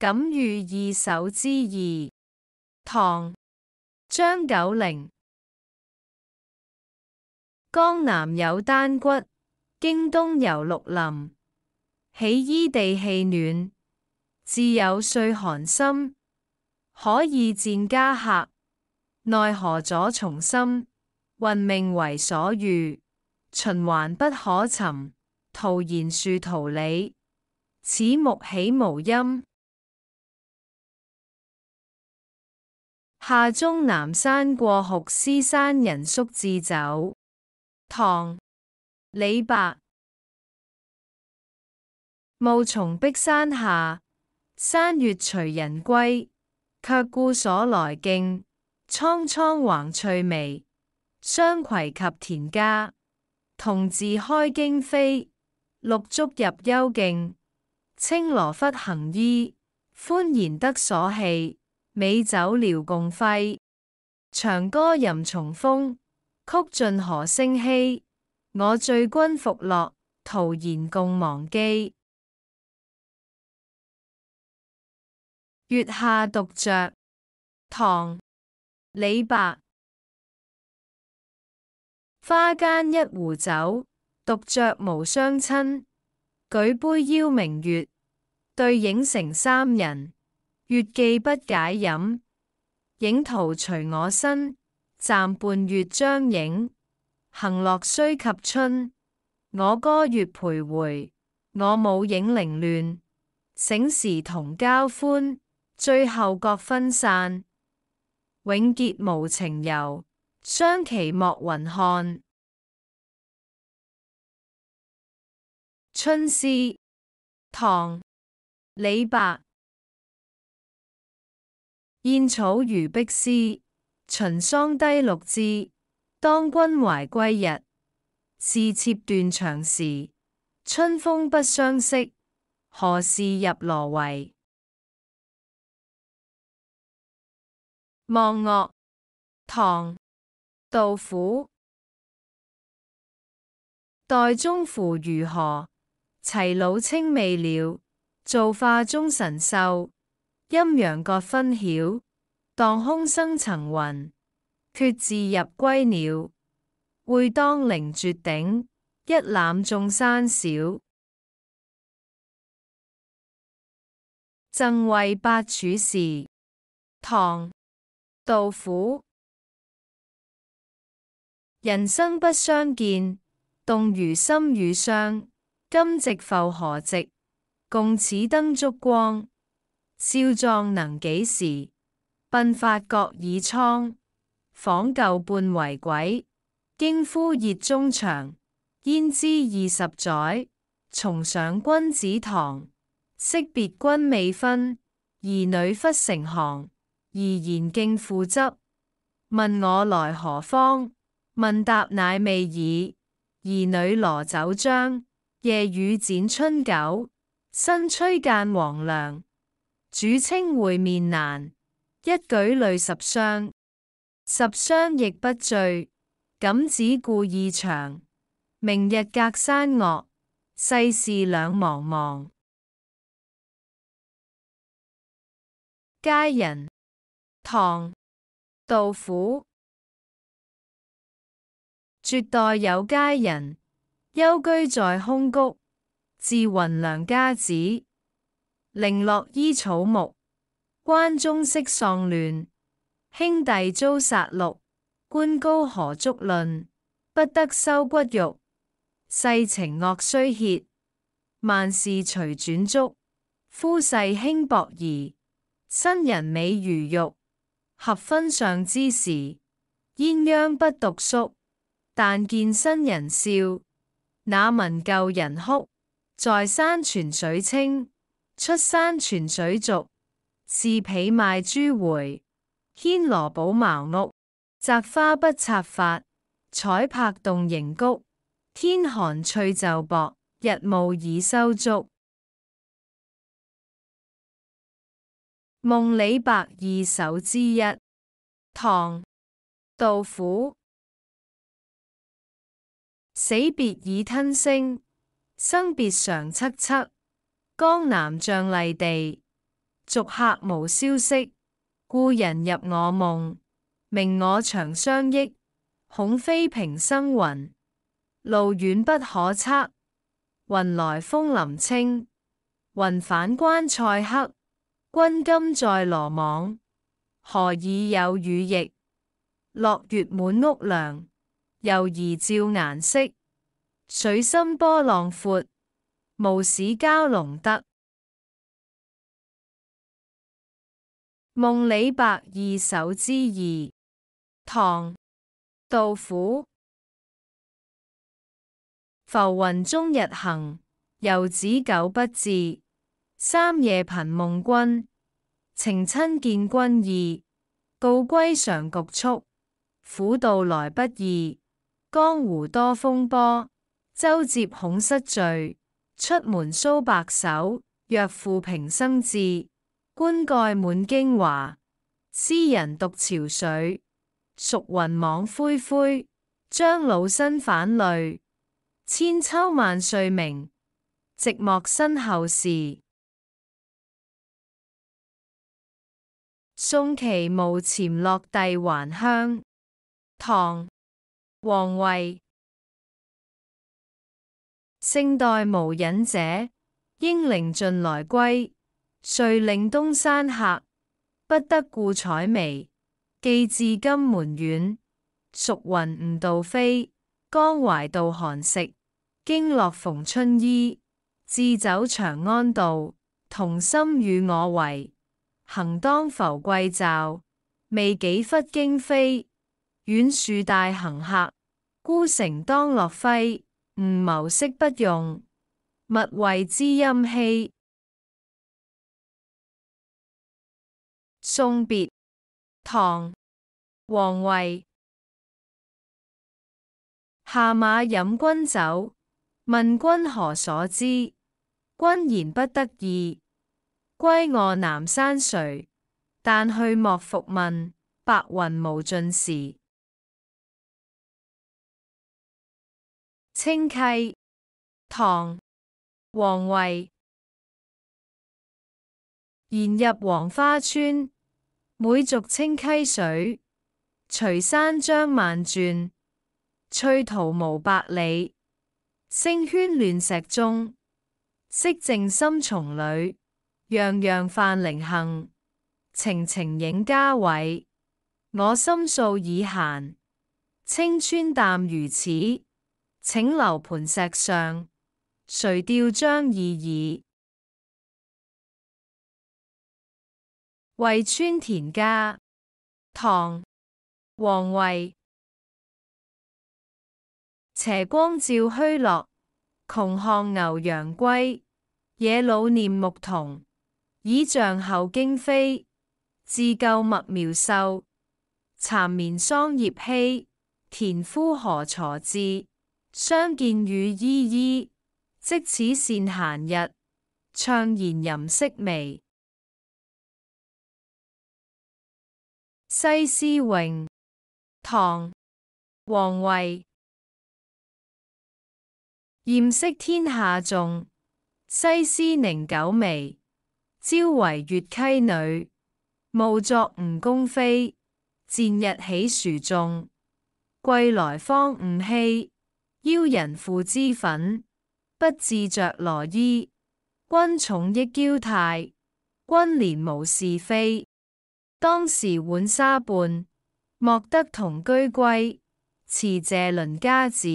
《感遇二首之二》唐·张九龄。江南有丹橘，京东有绿林。岂伊地气暖，自有岁寒心。可以荐家客，奈何阻重心？运命为所欲，循环不可寻。徒言树桃理，此木岂无阴？下终南山过斛斯山人宿自酒。唐·李白。雾从碧山下，山月随人归。却故所来径，苍苍横翠微。双葵及田家，同自开荆扉。绿竹入幽径，青萝忽行衣。欢然得所弃。美酒聊共挥，长歌吟从风。曲尽何升稀？我醉君复乐，陶然共忘机。月下独酌，唐·李白。花间一壶酒，独酌无相亲。举杯邀明月，对影成三人。月既不解饮，影徒随我身。暂伴月将影，行乐须及春。我歌月徘徊，我舞影零乱。醒时同交欢，醉后各分散。永结无情游，相期莫云汉。春诗，唐·李白。燕草如碧丝，秦桑低绿枝。当君怀归日，是妾断肠时。春风不相识，何事入罗帏？《望岳》唐·杜甫。岱宗夫如何？齐鲁青未了。造化钟神秀。阴阳各分晓，荡空生层云。决志入归鸟，会当凌绝顶，一览众山小。赠卫八处士，唐·杜甫。人生不相见，动如心与伤。今夕复何夕，共此灯烛光。少壮能几时？鬓发各已苍。访旧半为鬼，惊呼热中肠。焉知二十载，重上君子堂。惜别君未分，儿女忽成行。而言敬父执，问我来何方？问答乃未已，儿女罗酒浆。夜雨剪春韭，新炊间黄粱。主称会面难，一举累十觞。十觞亦不醉，感子故意长。明日隔山岳，世事两茫茫。佳人，唐·杜甫。绝代有佳人，幽居在空谷。自云良家子。零落依草木，关中识丧乱，兄弟遭杀戮，官高何足论？不得收骨肉，世情恶虽歇，万事随转足。夫世轻薄儿，新人美如玉，合分上之时，鸳鸯不独宿。但见新人笑，那闻旧人哭。在山泉水清。出山泉水族，是皮卖猪回。牵萝补茅屋，摘花不插发。采柏动盈谷，天寒翠袖薄。日暮已收竹。《梦李白二首》之一，唐·杜甫。死别已吞声，生别常恻恻。江南瘴丽地，逐客无消息。故人入我梦，明我长相忆。恐非平生云，路远不可测。云来风林清，云返关塞黑。君今在罗网，何以有雨翼？落月满屋梁，犹疑照颜色。水深波浪阔。《无使蛟龙得》《梦李白二首之二》，唐·杜甫。浮云终日行，游子久不至。三夜频梦君，情亲见君意。告归常局促，苦道来不易。江湖多风波，舟楫恐失坠。出门搔白首，若负平生志。棺盖满京华，斯人独憔悴。熟云网恢恢，张老身反累。千秋万岁名，寂寞身后事。宋其无前落地还乡，唐，王维。圣代无隐者，英灵尽来归。遂令东山客，不得故采薇？既至金门远，蜀云吾道飞，江淮渡寒食，经落逢春衣。置走长安道，同心与我为，行当浮桂棹，未几忽惊飞。远树大行客，孤城当落辉。吾谋色不用，勿谓之阴气。送别，唐，王维。下马饮君酒，问君何所知？君言不得意，归卧南山陲。但去莫复问，白云无尽时。清溪，唐·王维。人入黄花村，每逐清溪水。随山张万转，翠途无百里。星圈乱石中，色静深丛里。样样泛灵杏，情情影家伟。我心素已闲，青川淡如此。请留盘石上，垂钓张二耳。《惠川田家》唐·王维。斜光照墟落，穷巷牛羊归。野老念牧童，倚杖后惊飞。自救麦苗秀，蚕眠桑叶稀。田夫何锄至。相见语依依，即此善闲日。畅然吟色微。西施咏，唐，王维。艳色天下重，西施宁久微？朝为月溪女，暮作吴宫妃。贱日起殊众，归来方悟稀。邀人负脂粉，不自着罗衣。君宠益娇态，君怜无是非。当时浣沙伴，莫得同居归。辞谢邻家子，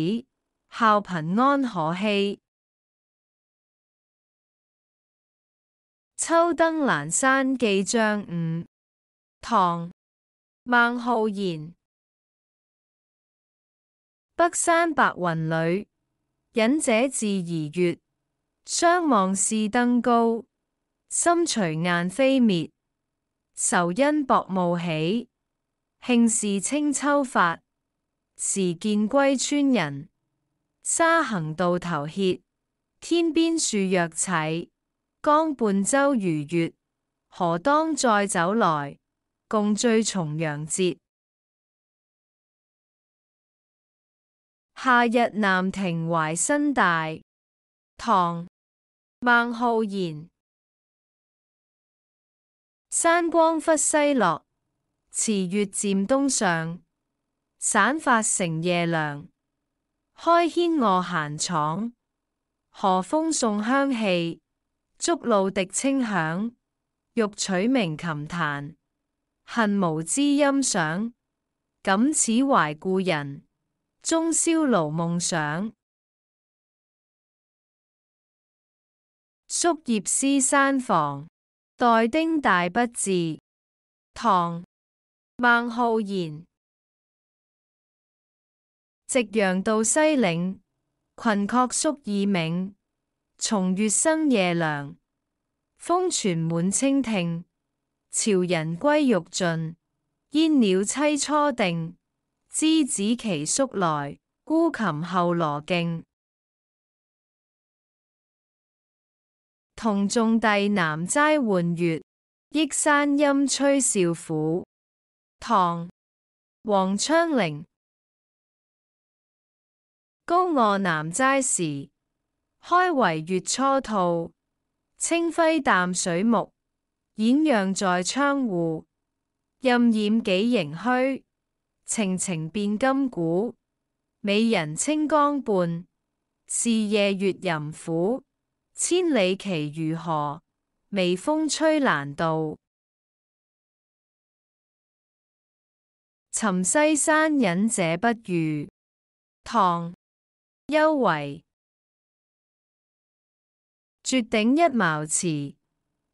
孝贫安可欺？秋登阑山既将午。唐，孟浩然。北山白云里，隐者自怡月。相望似登高，心随雁飞灭。愁因薄暮起，兴是清秋发。时见归村人，沙行渡头歇。天边树若齐，江畔舟如月。何当再走来，共醉重阳节。夏日南亭怀新大，唐·孟浩然。山光忽西落，池月渐东上。散发成夜凉，开轩卧闲敞。荷风送香气，竹露滴清响。欲取鸣琴弹，恨无知音赏。感此怀故人。中宵劳梦想，宿叶诗山房。待丁大不至。唐孟浩然。夕阳到西岭，群鹤宿已鸣。松月生夜凉，风泉满清听。潮人归欲尽，烟鸟栖初定。知子期宿来，孤琴后罗径。同众弟南斋换月，忆山阴吹少府。唐·王昌龄。高卧南斋时，开为月初兔，清辉淡水木，掩漾在窗户。任掩几盈虚。情情变金古，美人清江畔。是夜月吟苦，千里其如何？微风吹兰道，寻西山隐者不遇。唐，幽为。绝顶一茅池，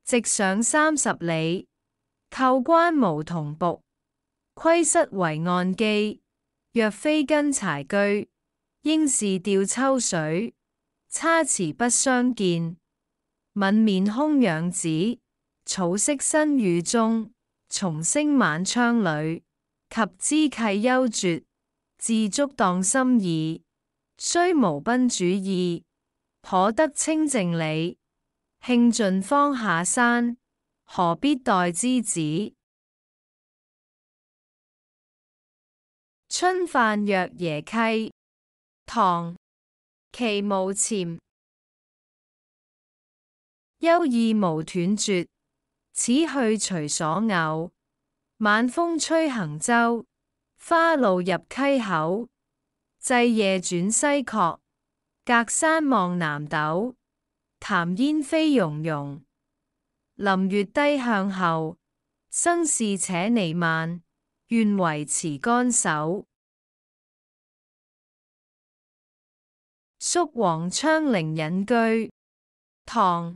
直上三十里。扣关无同仆。亏失为案基，若非根柴居，应是钓秋水。差池不相见，敏面空养子。草色新雨中，重声晚窗里。及之契幽绝，自足当心意。虽无宾主意，可得清静理。兴尽方下山，何必待之子？春饭若耶溪，唐·其无潜。幽意无断绝，此去随所偶。晚风吹行舟，花露入溪口。霁夜转西廓，隔山望南斗。潭烟飞溶溶，林月低向后。生事且弥漫。愿为持干手，宿王昌龄隐居。唐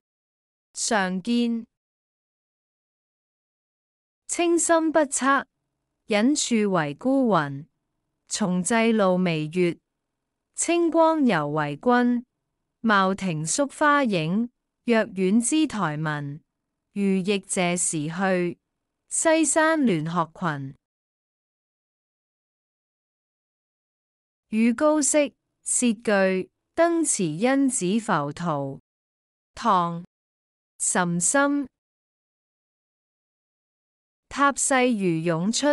常建，清心不测，隐处为孤云。重祭露微月，清光犹为君。茂亭宿花影，若远之台闻。如亦借时去，西山联鹤群。与高色，摄句登持因子浮屠，唐岑参。塔势如涌出，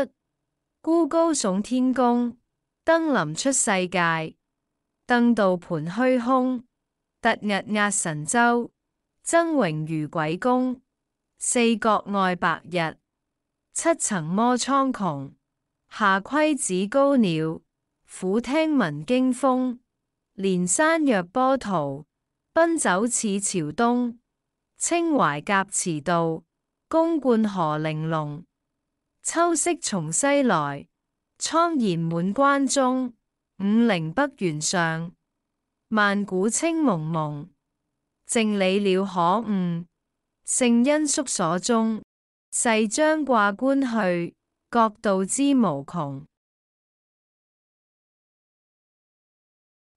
孤高耸天宫。登临出世界，登道盘虚空。突日压神州，峥荣如鬼宫，四国外白日，七层摩苍穹。下窥子高鸟。虎听闻惊风，连山若波涛；奔走似朝东。清淮隔池道，公冠何玲珑。秋色从西来，苍然满关中。五陵北原上，万古清蒙蒙。静理了可悟，圣恩缩所宗。细将挂冠去，各道之无穷。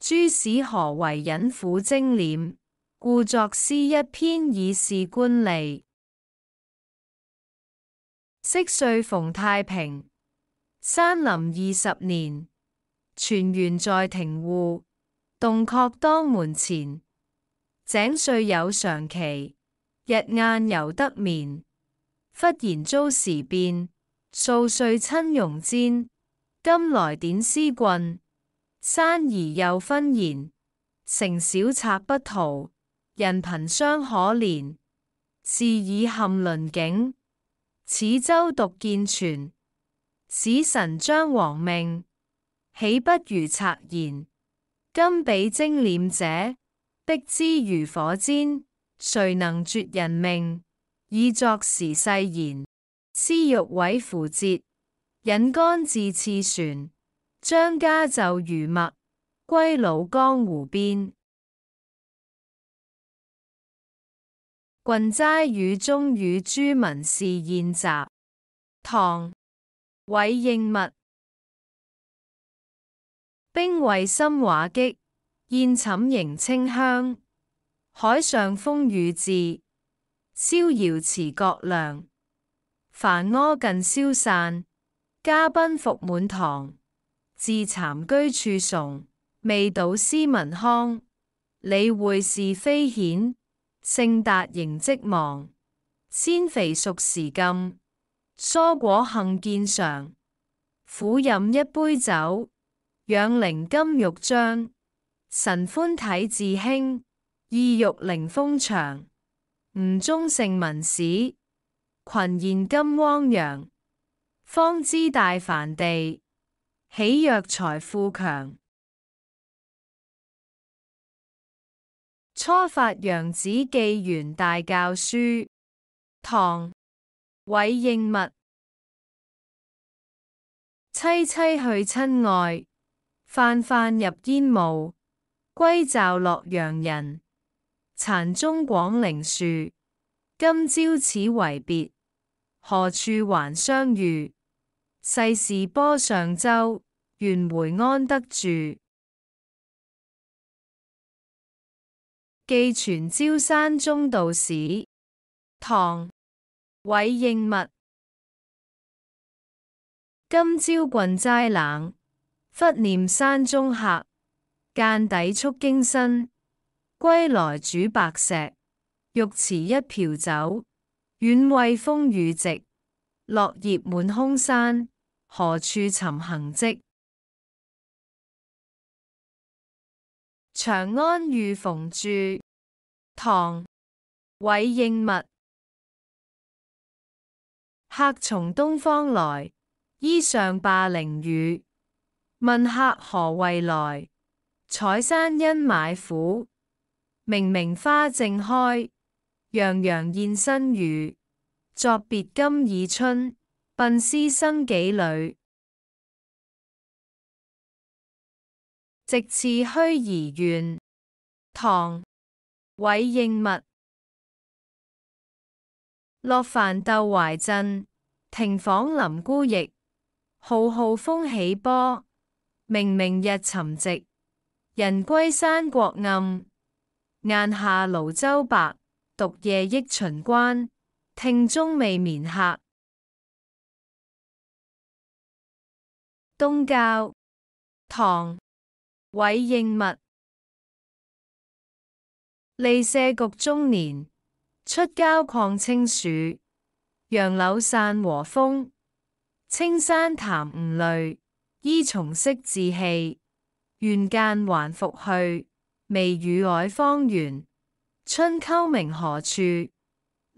诸史何为隐苦精脸，故作诗一篇以示官吏。昔岁逢太平，山林二十年，全员在庭户，洞壑当门前。井岁有常期，日晏犹得眠。忽然遭时变，数岁亲戎煎。今来点丝棍。山而又分言，成小贼不逃，人贫相可怜。是以陷邻境，此州独见全。使神将亡命，岂不如贼言？今比精敛者，逼之如火煎，谁能绝人命？以作时世言。思欲委符节，忍干自次旋。张家就如墨，归老江湖边。郡斋雨中与诸文士宴集。唐·韦应物。兵帷深画激，宴寝迎清香。海上风雨至，逍遥持国梁。烦疴近消散，嘉宾复满堂。自惭居处崇，未睹斯文康。理会是非显，圣达形即亡。鲜肥熟时禁，蔬果幸见常。苦饮一杯酒，养灵金玉章。神欢体自轻，意欲凌风长。吾宗圣文史，群贤今汪洋。方知大凡地。喜乐财富强。初发扬子寄元大教书，唐，韦应物。凄凄去亲爱，泛泛入烟雾。归棹洛阳人，残钟广陵树。今朝此为别，何处还相遇？世事波上舟，圆回安得住？寄全椒山中道士，唐·韦应物。今朝郡斋冷，忽念山中客。涧底束荆身，归来煮白石。玉池一瓢酒，远为风雨直。落叶满空山，何处寻行迹？《长安遇冯住》唐·韦应物。客从东方来，衣上灞凌雨。问客何为来？采山因买斧。明明花正开，洋洋现身语。作别今已春，鬓丝生几缕。直次虚而怨，唐·韦应物。落帆逗怀镇，停房临孤驿。浩浩风起波，明明日沉寂。人归山国暗，雁下庐州白。独夜忆秦关。庭中未眠客，东郊。唐，韦应物。利社局中年，出郊旷清暑。杨柳散和风，青山潭吾泪，依从释自气，愿间还复去。未与霭方圆。春秋明何处？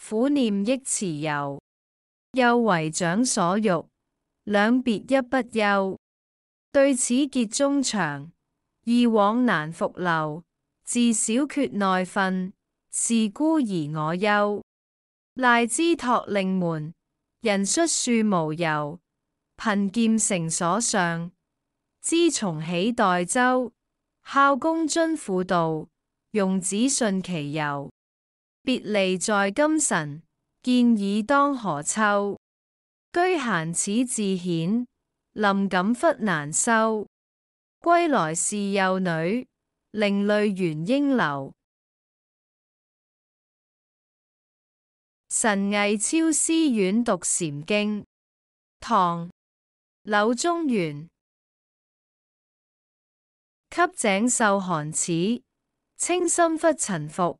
苦念益慈忧，又为长所欲。两别一不忧，对此结中肠。以往难复留，自小缺内分。是孤而我忧，赖之托令门。人率树无由，贫贱成所尚。知从喜代周，孝公尊父道，用子顺其由。别离在今晨，见已当何秋？居闲此自显，临感忽难收。归来是幼女，另类缘应流。神逸超思远读禅经。唐·柳宗元。给井受寒齿，清心忽尘服。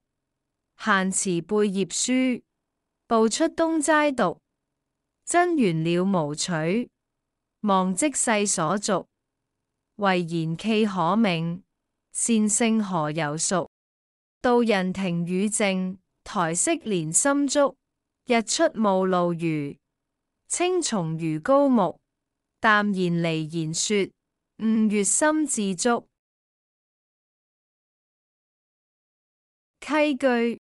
闲词贝叶书，步出东斋读。真缘了无取，忘即世所逐。唯言契可明，善性何由熟？道人庭宇静，台色连心竹。日出雾露余，青松如高木。淡然离言说，吾悦心自足。偈句。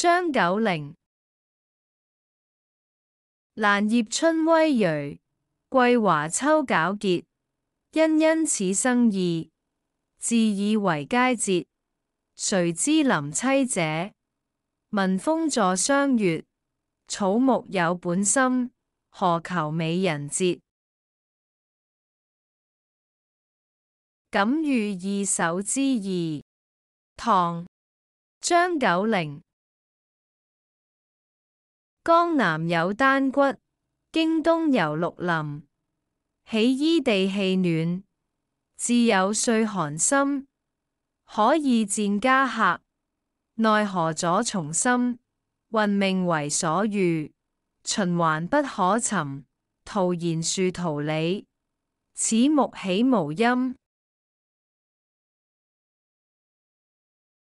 张九龄：兰叶春葳蕤，桂华秋皎洁。因因此生意，自以为佳节。谁知林栖者，闻风坐相悦。草木有本心，何求美人节？感遇二首之意，唐·张九龄。江南有丹橘，京东有绿林。岂衣地气暖？自有岁寒心。可以荐家客，奈何阻重心？运命为所欲，循环不可寻。徒言树桃李，此木岂无阴？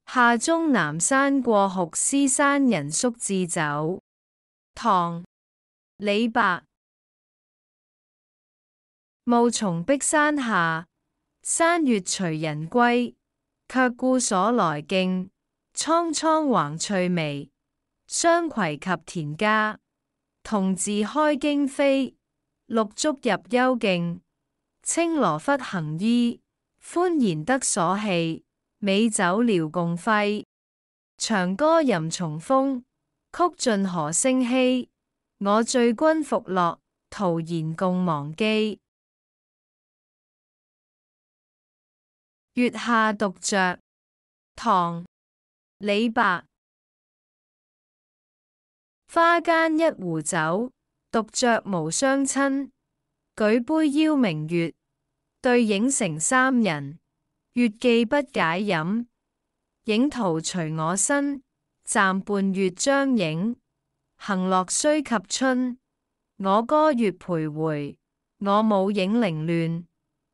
下终南山，过酷斯山人宿，自酒。唐·李白。暮从碧山下，山月随人归。却故所来径，苍苍横翠微。双葵及田家，同自开荆扉。绿竹入幽径，青萝忽行衣。欢言得所弃，美酒聊共挥。长歌吟重风。曲尽何声息？我醉君复乐，陶然共忘机。月下独酌，唐·李白。花间一壶酒，独酌无相亲。举杯邀明月，对影成三人。月既不解饮，影徒随我身。暂伴月将影，行乐须及春。我歌月徘徊，我舞影零乱。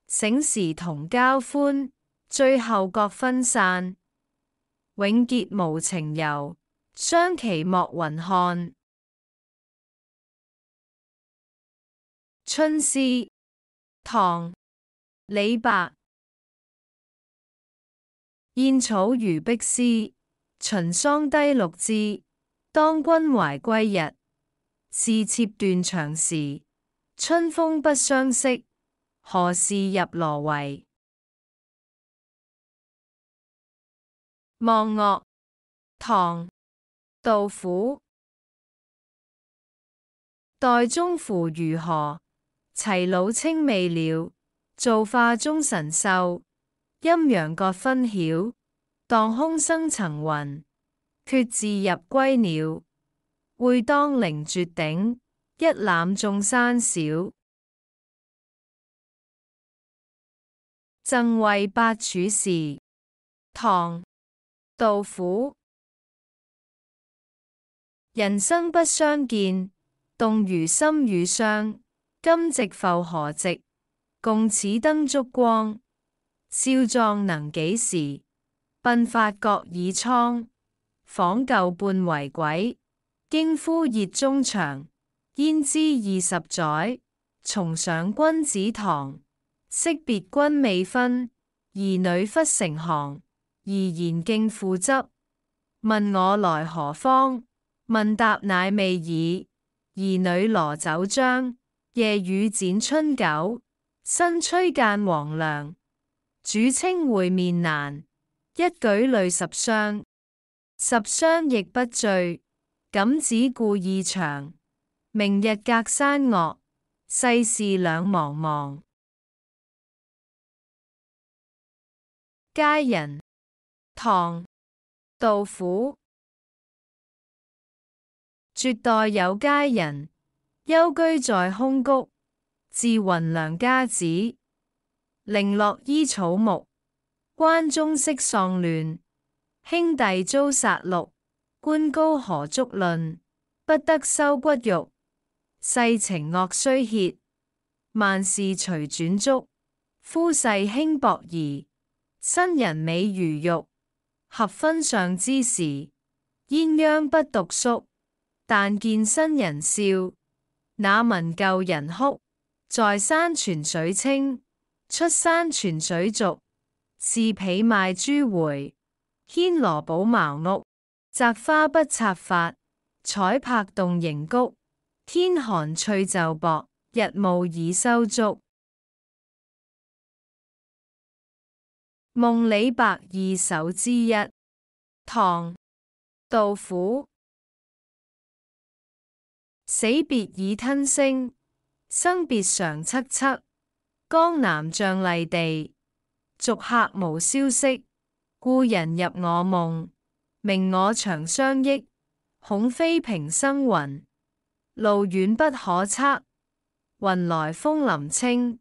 醒时同交欢，醉后各分散。永结无情游，相期莫云汉。春思，唐·李白。燕草如碧丝。秦桑低绿枝，当君怀归日。是妾断肠时。春风不相识，何事入罗围？望岳，唐·杜甫。岱宗夫如何？齐鲁青未了。造化钟神秀，阴阳割昏晓。荡胸生层云，决眦入归鸟。会当凌绝顶，一览众山小。赠韦八处士，唐·杜甫。人生不相见，动如心与商。今夕浮何夕？共此灯烛光。少壮能几时？鬓发各已苍，访旧半为鬼。惊呼热中肠，焉知二十载？重上君子堂，惜别君未分。儿女忽成行，而言敬父执。问我来何方？问答乃未已。儿女罗酒浆，夜雨剪春韭。新吹间黄粱，主称会面难。一举累十伤，十伤亦不醉。锦子故意长，明日隔山岳，世事两茫茫。佳人，唐·杜甫。绝代有佳人，幽居在空谷。自云良家子，零落依草木。关中色丧乱，兄弟遭杀戮。官高何足论，不得收骨肉。世情恶衰歇，万事随转足。夫世轻薄儿，新人美如玉。合婚上之时，鸳鸯不独宿。但见新人笑，那闻旧人哭。在山泉水清，出山泉水浊。是匹卖珠回，牵萝补茅屋。摘花不插发，彩柏动盈菊。天寒翠袖薄，日暮已收竹。《梦李白二首》之一，唐·杜甫。死别已吞声，生别常恻恻。江南瘴丽地。逐客无消息，故人入我梦。明我长相忆，恐非平生云。路远不可测，云来风林清。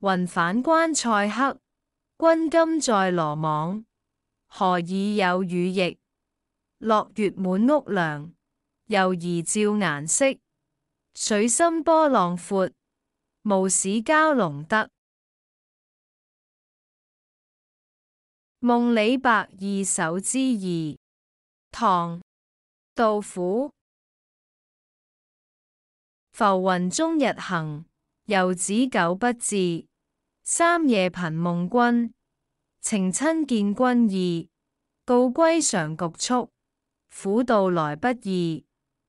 云返关塞克，君今在罗网。何以有雨翼？落月满屋梁，犹疑照颜色。水深波浪阔，无使蛟龙得。《梦李白二首之二》唐·杜甫。浮云终日行，游子久不至。三夜频梦君，情亲见君意。告归常局促，苦道来不易。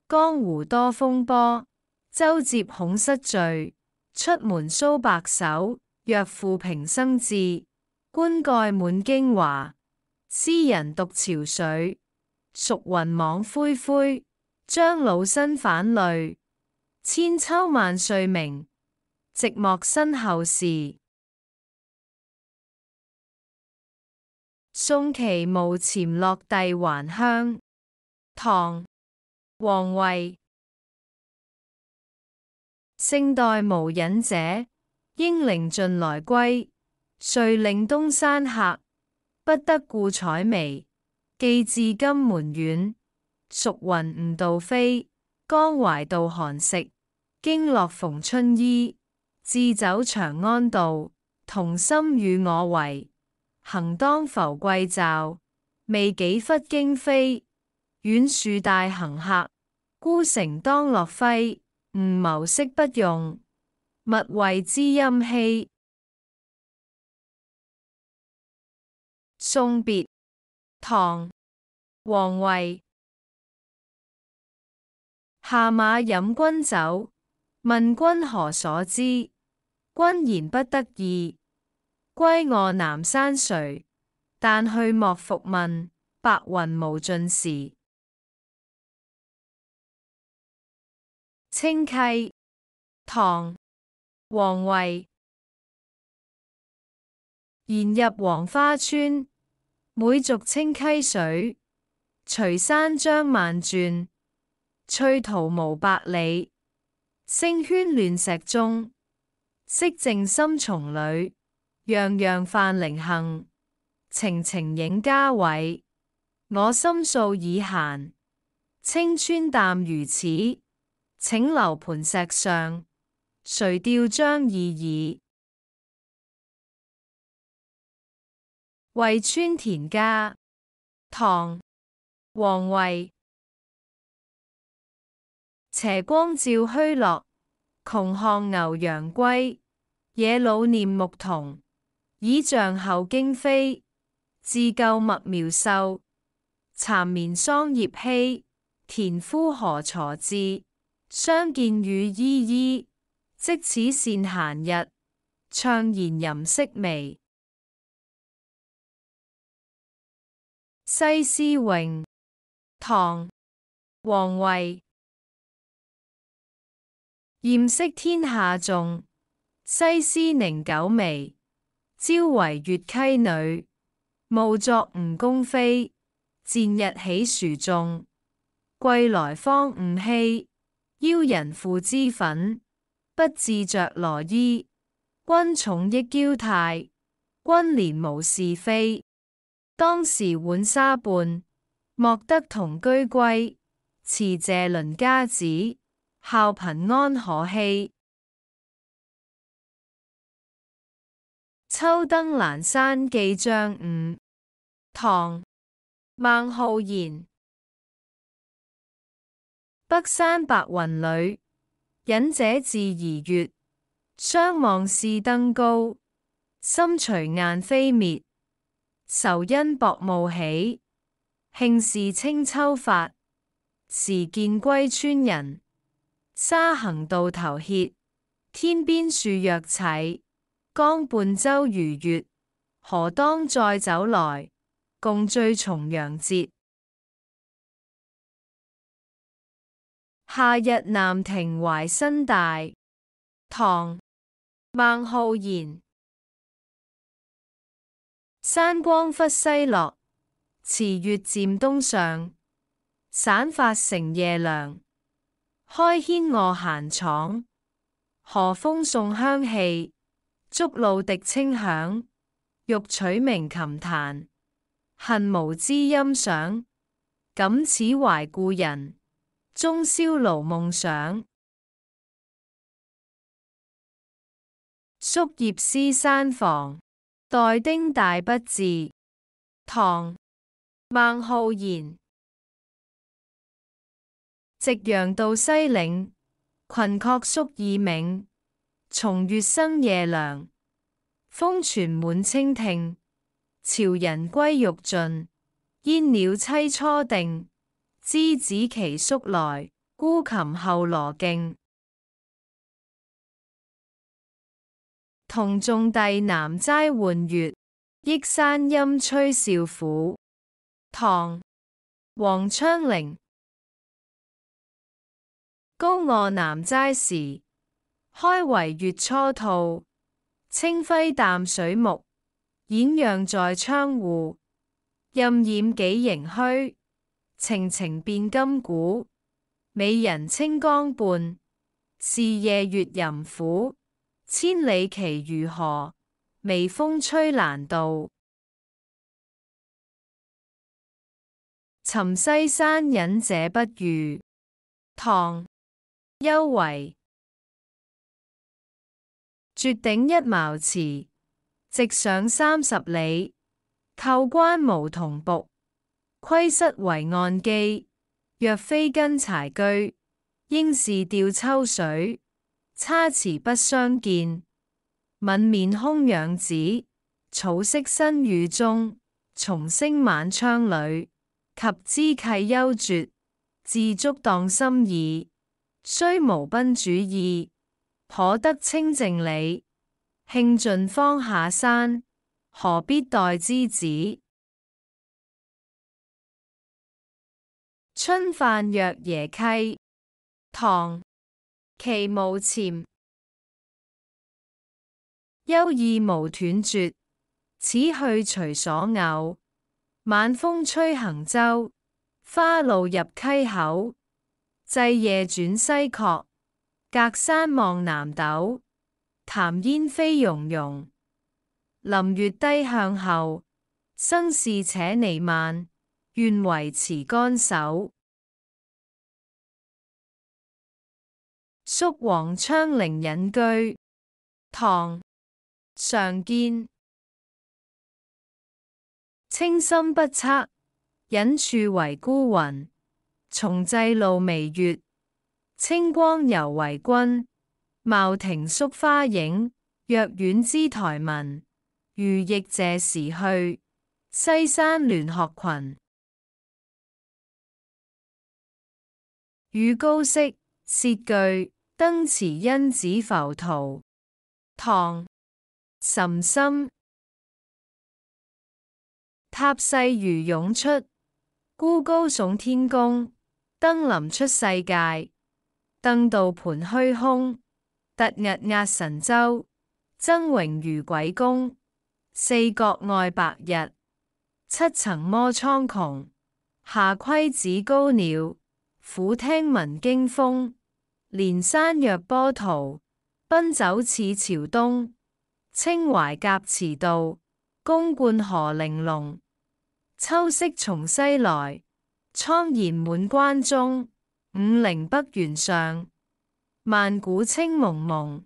江湖多风波，舟楫恐失坠。出门搔白首，若负平生志。棺盖满京华，斯人独憔悴。蜀云网恢恢，张老身反累。千秋万岁名，寂寞身后事。宋其墓前落第还乡，唐，王维。圣代无隐者，英灵尽来归。遂令东山客不得故采薇，寄至金门县。蜀云吾道飞江淮渡寒食，经洛逢春衣。自走长安道，同心与我为。行当浮桂棹，未几忽惊飞。远树大行客，孤城当落晖。吾谋色不用，勿谓知音气。送别，唐·王维。下马饮君酒，问君何所知？君言不得意，归卧南山陲。但去莫复问，白云无尽时。清溪，唐·王维。言入黄花村，每逐清溪水，徐山张万转。翠途无百里，星圈乱石中。息静心丛里，样样泛灵性。情情影家伟。我心素已闲。青川淡如此，请留盘石上，谁钓张二耳？渭川田家，唐·王维。斜光照虚落，穷巷牛羊归。野老念牧童，倚杖后惊飞。自救麦苗瘦，蚕眠桑叶稀。田夫何锄至，相见雨依依。即此善闲日，怅然吟色微。西施咏，唐·王维。艳色天下重，西施宁久眉。朝为越溪女，暮作吴宫妃。贱日岂殊众，归来方悟稀。邀人富知粉，不自着罗衣。君宠益娇态，君怜无是非。当时浣纱伴，莫得同居归。持谢邻家子，孝贫安可欺？《秋登兰山寄张五》唐·孟浩然。北山白云里，隐者自怡月。相望是登高，心随雁飞灭。愁因薄暮起，庆是清秋发。时见归村人，沙行渡头歇。天边树若齐，江畔舟如月。何当再走来，共醉重阳节。夏日南亭怀新大，唐·孟浩然。山光忽西落，池月渐东上。散发成夜凉，开轩卧闲敞。荷风送香气，竹露滴清响。欲取鸣琴弹，恨无知音赏。感此怀故人，终宵劳梦想。竹叶诗山房。《待丁大不至》唐·孟浩然。夕阳到西岭，群鹤宿已暝。松月生夜凉，风泉满清听。朝人归欲尽，烟鸟栖初定。知子其宿来，孤琴后罗径。同众弟南斋换月，忆山阴吹少府。唐·王昌龄。高卧南斋时，开为月初兔，清辉淡水木，掩漾在窗户。任掩几盈虚，澄澄变金古。美人清光半，是夜月吟苦。千里奇如何？微风吹兰道。寻西山隐者不遇。唐·幽惠，绝顶一茅池，直上三十里。扣关无同仆，窥室唯案基。若非根柴居，应是钓秋水。差池不相见，敏面空养子。草色新雨中，虫声晚窗里。及之契幽绝，自足当心意。虽无宾主意，可得清静理。兴尽方下山，何必待之子？春饭若耶溪，唐。其无潜，忧意无断绝。此去随所偶，晚风吹行舟，花露入溪口。济夜转西廓，隔山望南斗。潭烟飞溶溶，林月低向后。生事且弥漫，愿为持干守。宿王昌龄隐居，唐·常见。清心不测，隐处为孤云。重祭露微月，清光犹为君。茂亭宿花影，若院之台闻。余亦谢时去，西山联鹤群。与高适，歇句。登慈恩子浮屠，唐·岑参。塔势如涌出，孤高耸天宫。登临出世界，登道盘虚空。突日压神州，峥荣如鬼宫，四国外白日，七层摩苍穹。下窥子高鸟，俯听闻惊风。连山若波涛，奔走似朝东。清淮夹池道，宫冠何玲珑。秋色从西来，苍然满关中。五陵北原上，万古清蒙蒙。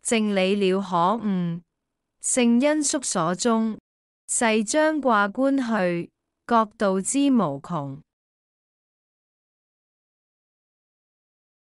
静理了可悟，圣恩缩所宗。细将挂冠去，角度之无穷。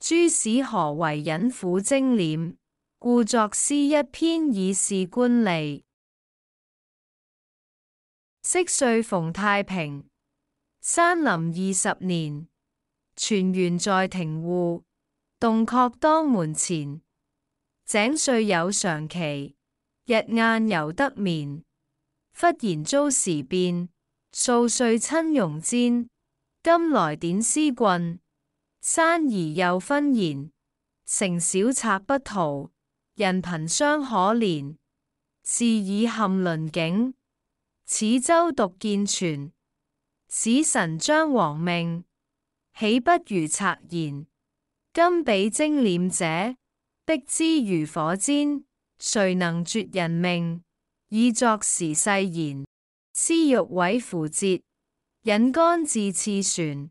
朱史何为隐苦精脸，故作诗一篇以示官吏。昔岁逢太平，山林二十年，全员在庭户，洞壑当门前。井岁有常期，日晏犹得眠。忽然遭时变，数岁亲戎煎。今来点丝棍。山而又分言，成小贼不逃，人贫相可怜。是以陷邻境，此州独见全。使神将王命，岂不如贼言？今比征敛者，逼之如火煎，谁能绝人命？以作时势言。思欲毁符节，忍干自刺船。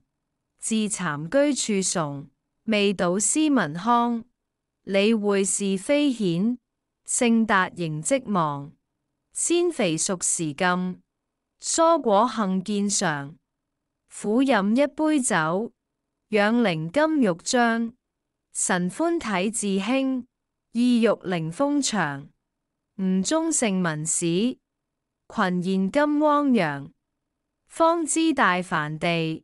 自惭居处崇，未睹斯文康。理会是非显，性达形即亡。鲜肥熟时禁，蔬果幸见常。苦饮一杯酒，养灵金玉章。神欢体自轻，意欲凌风长。吾宗圣文史，群贤今汪洋。方知大凡地。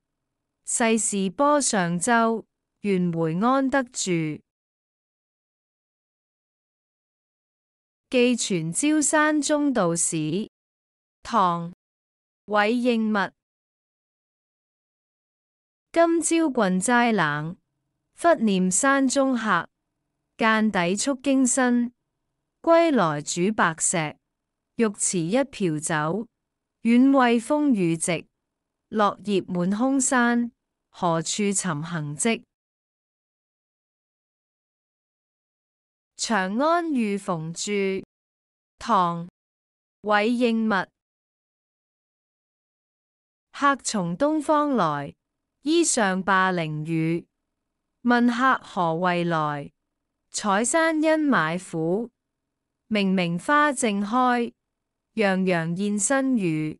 世事波上舟，圆回安得住？寄全椒山中道士，唐·韦应物。今朝郡斋冷，忽念山中客。涧底束荆身，归来煮白石。玉池一瓢酒，远为风雨直，落叶满空山。何处寻行迹？长安遇冯住，唐·韦应物。客从东方来，衣上霸凌雨。问客何为来？采山因买斧。明明花正开，洋洋燕新语。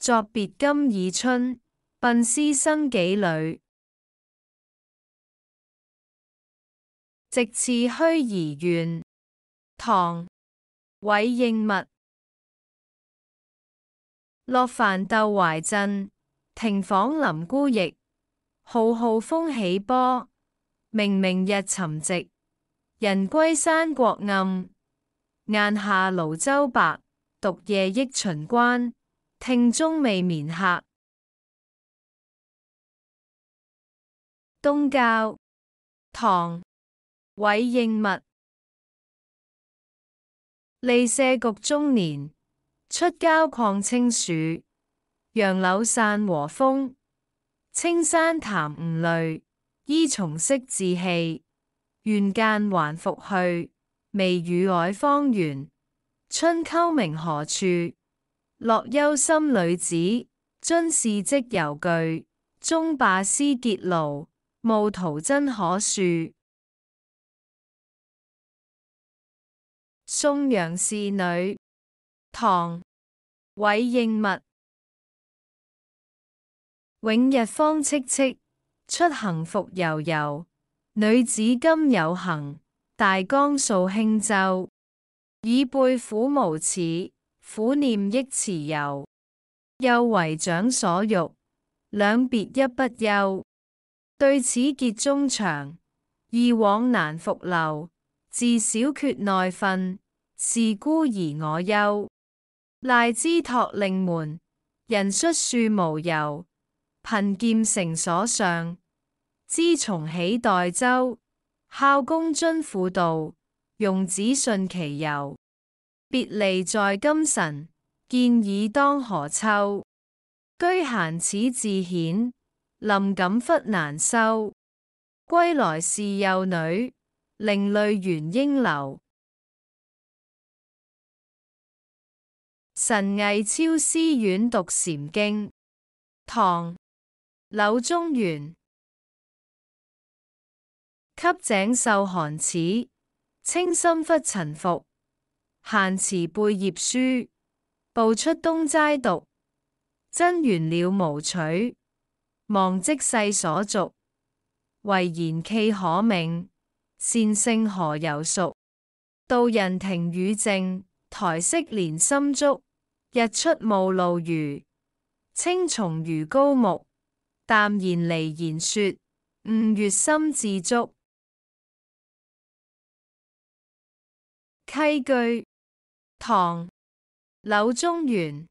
作别今已春。鬓丝生几缕，直似虚而怨。唐·韦应物。落帆逗淮镇，亭房临孤驿。浩浩风起波，明明日沉寂。人归山国暗，雁下庐州白。独夜忆秦关，听钟未眠客。东郊唐韦应物，利社局中年，出郊旷清暑，杨柳散和风。青山潭吴累，依从息自气。愿间还复去，未与改方圆，春秋明何处？乐忧心女子，尊事即犹句，终罢思结庐。慕途真可恕。《松阳侍女，唐韦应物。永日方戚戚，出行复游游。女子今有行，大江数轻舟。以背苦无耻，苦念亦慈柔。又为长所欲，两别一不休。对此结中肠，意往难复留。自小缺内分，是孤而我忧。赖之托令门，人率庶无由。贫剑成所上，知从岂代周？孝公尊父道，用子顺其由。别离在今晨，见尔当何秋？居闲此自显。林锦忽难收，归来是幼女，另泪猿英流。神艺超思远读禅经。唐柳宗元。给井受寒齿，清心忽尘服。闲池贝叶书，步出东斋读。真缘了无取。望即世所逐，唯言契可明。善性何由熟？道人庭宇正，台色连心足，日出雾露余，青松如高木。淡然离言说，吾月心自足。《契句》唐·柳宗元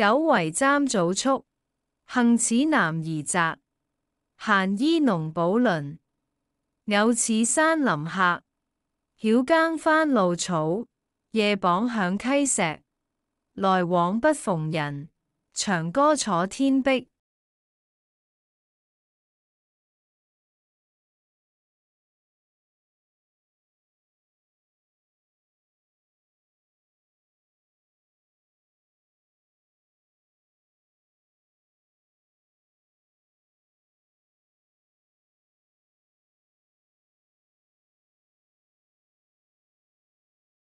久为簪祖束，幸此南夷宅。闲依农圃邻，偶似山林客。晓耕翻露草，夜榜响溪石。来往不逢人，长歌坐天壁。